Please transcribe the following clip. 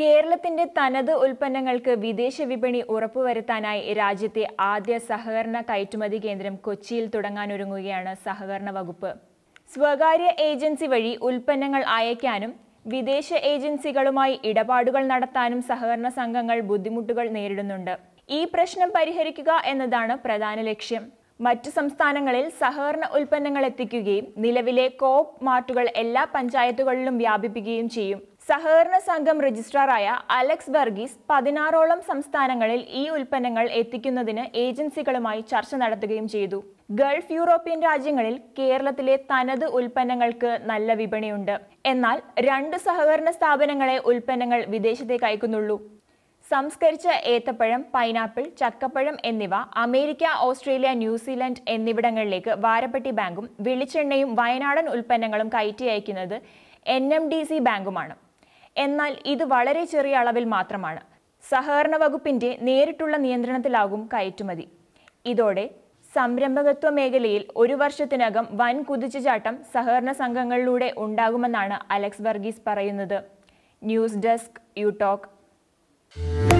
കേരളത്തിന്റെ തനത് ഉൽപ്പന്നങ്ങൾക്ക് വിദേശ വിപണി ഉറപ്പുവരുത്താനായി രാജ്യത്തെ ആദ്യ സഹകരണ കയറ്റുമതി കേന്ദ്രം കൊച്ചിയിൽ തുടങ്ങാനൊരുങ്ങുകയാണ് സഹകരണ വകുപ്പ് സ്വകാര്യ ഏജൻസി വഴി ഉൽപ്പന്നങ്ങൾ അയക്കാനും വിദേശ ഏജൻസികളുമായി ഇടപാടുകൾ നടത്താനും സഹകരണ സംഘങ്ങൾ ബുദ്ധിമുട്ടുകൾ നേരിടുന്നുണ്ട് ഈ പ്രശ്നം പരിഹരിക്കുക എന്നതാണ് പ്രധാന ലക്ഷ്യം മറ്റു സംസ്ഥാനങ്ങളിൽ സഹകരണ ഉൽപ്പന്നങ്ങൾ എത്തിക്കുകയും നിലവിലെ കോപ്പ് മാർട്ടുകൾ എല്ലാ പഞ്ചായത്തുകളിലും വ്യാപിപ്പിക്കുകയും ചെയ്യും സഹകരണ സംഘം രജിസ്ട്രാറായ അലക്സ് വർഗീസ് പതിനാറോളം സംസ്ഥാനങ്ങളിൽ ഈ ഉൽപ്പന്നങ്ങൾ എത്തിക്കുന്നതിന് ഏജൻസികളുമായി ചർച്ച നടത്തുകയും ചെയ്തു ഗൾഫ് യൂറോപ്യൻ രാജ്യങ്ങളിൽ കേരളത്തിലെ തനത് ഉൽപ്പന്നങ്ങൾക്ക് നല്ല വിപണിയുണ്ട് എന്നാൽ രണ്ട് സഹകരണ സ്ഥാപനങ്ങളെ ഉൽപ്പന്നങ്ങൾ വിദേശത്തേക്ക് അയക്കുന്നുള്ളൂ സംസ്കരിച്ച ഏത്തപ്പഴം പൈനാപ്പിൾ ചക്കപ്പഴം എന്നിവ അമേരിക്ക ഓസ്ട്രേലിയ ന്യൂസിലൻഡ് എന്നിവിടങ്ങളിലേക്ക് വാരപ്പെട്ടി ബാങ്കും വെളിച്ചെണ്ണയും വയനാടൻ ഉൽപ്പന്നങ്ങളും കയറ്റി അയക്കുന്നത് എൻ എം ഡി സി ബാങ്കുമാണ് എന്നാൽ ഇത് വളരെ ചെറിയ അളവിൽ മാത്രമാണ് സഹകരണ വകുപ്പിന്റെ നേരിട്ടുള്ള നിയന്ത്രണത്തിലാകും കയറ്റുമതി ഇതോടെ സംരംഭകത്വ മേഖലയിൽ ഒരു വർഷത്തിനകം വൻ കുതിച്ചുചാട്ടം സഹകരണ സംഘങ്ങളിലൂടെ ഉണ്ടാകുമെന്നാണ് അലക്സ് വർഗീസ് പറയുന്നത് ന്യൂസ് ഡെസ്ക് യു ടോക്ക്